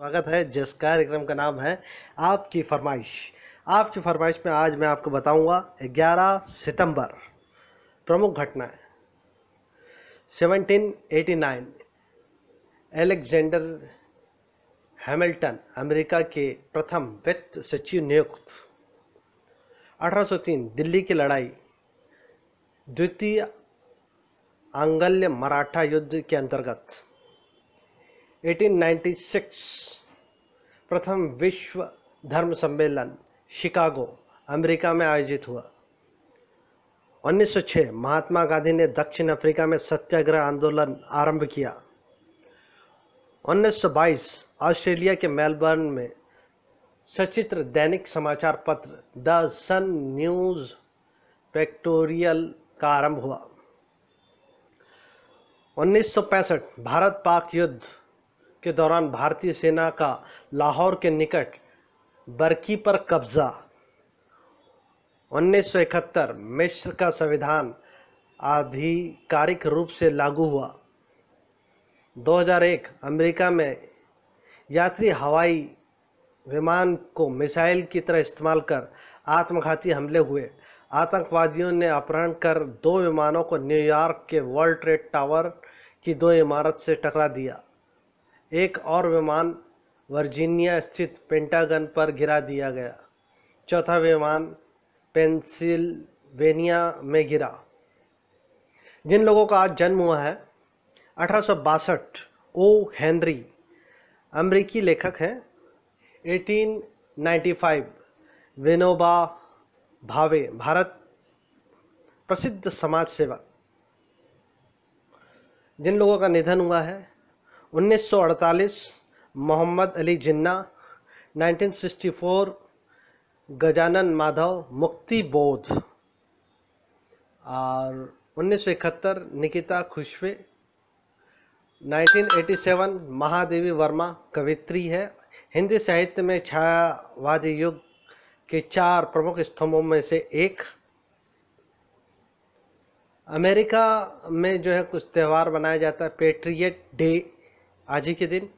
स्वागत है जिस कार्यक्रम का नाम है आपकी फरमाइश आपकी फरमाइश में आज मैं आपको बताऊंगा 11 सितंबर प्रमुख घटना घटनाएं 1789 एलेक्जेंडर हैमिल्टन अमेरिका के प्रथम वित्त सचिव नियुक्त 1803 दिल्ली की लड़ाई द्वितीय आंगल्य मराठा युद्ध के अंतर्गत 1896 प्रथम विश्व धर्म सम्मेलन शिकागो अमेरिका में आयोजित हुआ 1906 महात्मा गांधी ने दक्षिण अफ्रीका में सत्याग्रह आंदोलन आरंभ किया 1922 ऑस्ट्रेलिया के मेलबर्न में सचित्र दैनिक समाचार पत्र द सन न्यूज पेक्टोरियल का आरंभ हुआ 1965 भारत पाक युद्ध के दौरान भारतीय सेना का लाहौर के निकट बरकी पर कब्जा 1971 मिश्र का संविधान आधिकारिक रूप से लागू हुआ 2001 अमेरिका में यात्री हवाई विमान को मिसाइल की तरह इस्तेमाल कर आत्मघाती हमले हुए आतंकवादियों ने अपहरण कर दो विमानों को न्यूयॉर्क के वर्ल्ड ट्रेड टावर की दो इमारत से टकरा दिया एक और विमान वर्जीनिया स्थित पेंटागन पर गिरा दिया गया चौथा विमान पेंसिल्वेनिया में गिरा जिन लोगों का आज जन्म हुआ है अठारह ओ हेनरी अमेरिकी लेखक हैं 1895 विनोबा भावे भारत प्रसिद्ध समाज सेवक जिन लोगों का निधन हुआ है 1948 मोहम्मद अली जिन्ना 1964 गजानन माधव मुक्ति बोध और 1971 निकिता खुशवे 1987 महादेवी वर्मा कवित्री है हिंदी साहित्य में छायावादी युग के चार प्रमुख स्तंभों में से एक अमेरिका में जो है कुछ त्यौहार मनाया जाता है पेट्रियट डे आज ही के दिन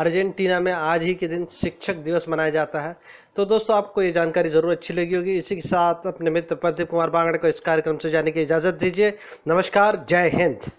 अर्जेंटीना में आज ही के दिन शिक्षक दिवस मनाया जाता है तो दोस्तों आपको ये जानकारी जरूर अच्छी लगी होगी इसी के साथ अपने मित्र प्रदीप कुमार बांगड़े को इस कार्यक्रम से जाने की इजाज़त दीजिए नमस्कार जय हिंद